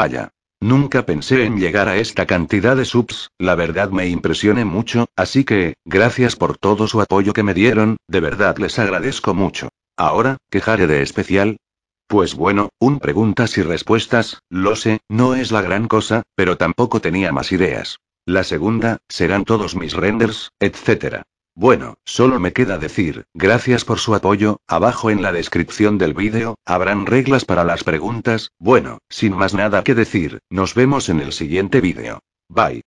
Vaya. Nunca pensé en llegar a esta cantidad de subs, la verdad me impresioné mucho, así que, gracias por todo su apoyo que me dieron, de verdad les agradezco mucho. Ahora, quejaré de especial? Pues bueno, un preguntas y respuestas, lo sé, no es la gran cosa, pero tampoco tenía más ideas. La segunda, serán todos mis renders, etc. Bueno, solo me queda decir, gracias por su apoyo, abajo en la descripción del vídeo, habrán reglas para las preguntas, bueno, sin más nada que decir, nos vemos en el siguiente vídeo. Bye.